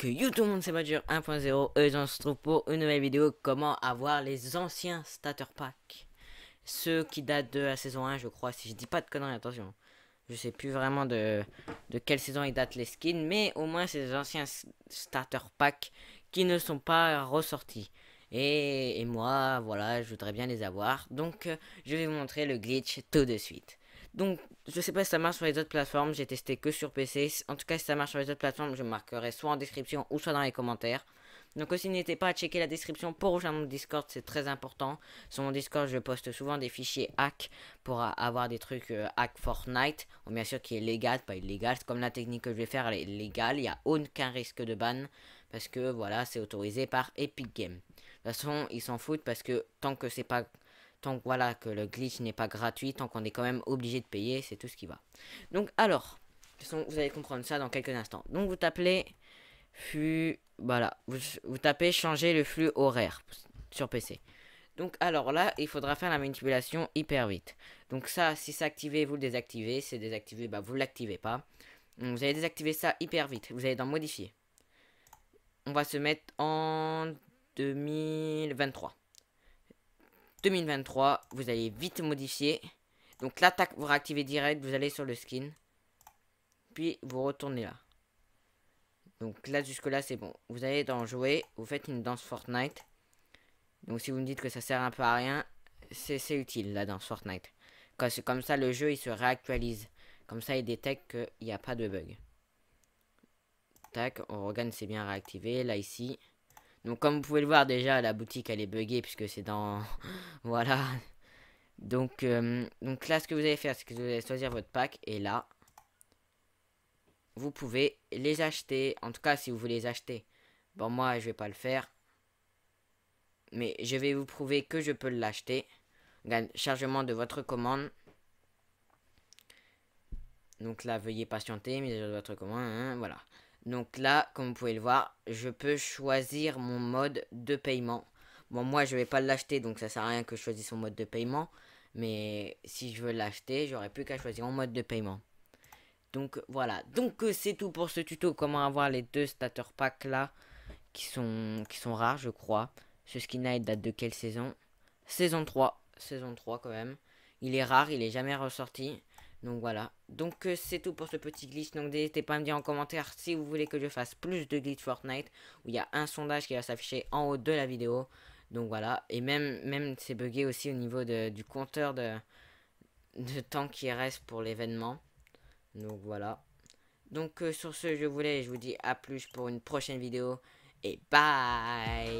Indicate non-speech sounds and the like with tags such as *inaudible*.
donc YouTube tout le monde c'est dur. 1.0 et on se trouve pour une nouvelle vidéo comment avoir les anciens starter packs ceux qui datent de la saison 1 je crois si je dis pas de conneries attention je sais plus vraiment de, quelle saison ils datent les skins mais au moins c'est des anciens starter packs qui ne sont pas ressortis et moi voilà je voudrais bien les avoir donc euh, je vais vous montrer le glitch tout de suite donc, je sais pas si ça marche sur les autres plateformes, j'ai testé que sur PC. En tout cas, si ça marche sur les autres plateformes, je marquerai soit en description ou soit dans les commentaires. Donc aussi, n'hésitez pas à checker la description pour rejoindre mon Discord, c'est très important. Sur mon Discord, je poste souvent des fichiers hack pour avoir des trucs euh, hack Fortnite. bien sûr, qui est légal, pas illégal. c'est Comme la technique que je vais faire, elle est légale. Il n'y a aucun risque de ban parce que voilà, c'est autorisé par Epic Games. De toute façon, ils s'en foutent parce que tant que c'est pas tant que voilà que le glitch n'est pas gratuit, tant qu'on est quand même obligé de payer, c'est tout ce qui va. Donc alors, vous allez comprendre ça dans quelques instants. Donc vous tapez voilà, vous, tapez changer le flux horaire sur PC. Donc alors là, il faudra faire la manipulation hyper vite. Donc ça, si c'est activé, vous le désactivez. Si c'est désactivé, bah vous l'activez pas. vous allez désactiver ça hyper vite. Vous allez dans modifier. On va se mettre en 2023. 2023, vous allez vite modifier. Donc l'attaque, vous réactivez direct, vous allez sur le skin. Puis vous retournez là. Donc là, jusque là, c'est bon. Vous allez dans jouer, vous faites une danse Fortnite. Donc si vous me dites que ça sert un peu à rien, c'est utile la danse Fortnite. Quand c'est comme ça, le jeu, il se réactualise. Comme ça, il détecte qu'il n'y a pas de bug. Tac, on regarde, c'est bien réactivé. Là, ici. Donc comme vous pouvez le voir déjà, la boutique elle est buggée puisque c'est dans... *laughs* voilà. Donc, euh, donc là, ce que vous allez faire, c'est que vous allez choisir votre pack. Et là, vous pouvez les acheter. En tout cas, si vous voulez les acheter. Bon, moi, je vais pas le faire. Mais je vais vous prouver que je peux l'acheter. Chargement de votre commande. Donc là, veuillez patienter. Mise à jour de votre commande. Hein, voilà. Donc là, comme vous pouvez le voir, je peux choisir mon mode de paiement. Bon, moi, je vais pas l'acheter, donc ça sert à rien que je choisisse mon mode de paiement. Mais si je veux l'acheter, j'aurais plus qu'à choisir mon mode de paiement. Donc voilà, donc euh, c'est tout pour ce tuto, comment avoir les deux starter packs là, qui sont, qui sont rares je crois. Ce skin date de quelle saison Saison 3, saison 3 quand même. Il est rare, il est jamais ressorti. Donc voilà. Donc euh, c'est tout pour ce petit glitch. Donc n'hésitez pas à me dire en commentaire si vous voulez que je fasse plus de glitch Fortnite. Où il y a un sondage qui va s'afficher en haut de la vidéo. Donc voilà. Et même, même c'est bugué aussi au niveau du compteur de, de temps qui reste pour l'événement. Donc voilà. Donc euh, sur ce je voulais, Je vous dis à plus pour une prochaine vidéo. Et bye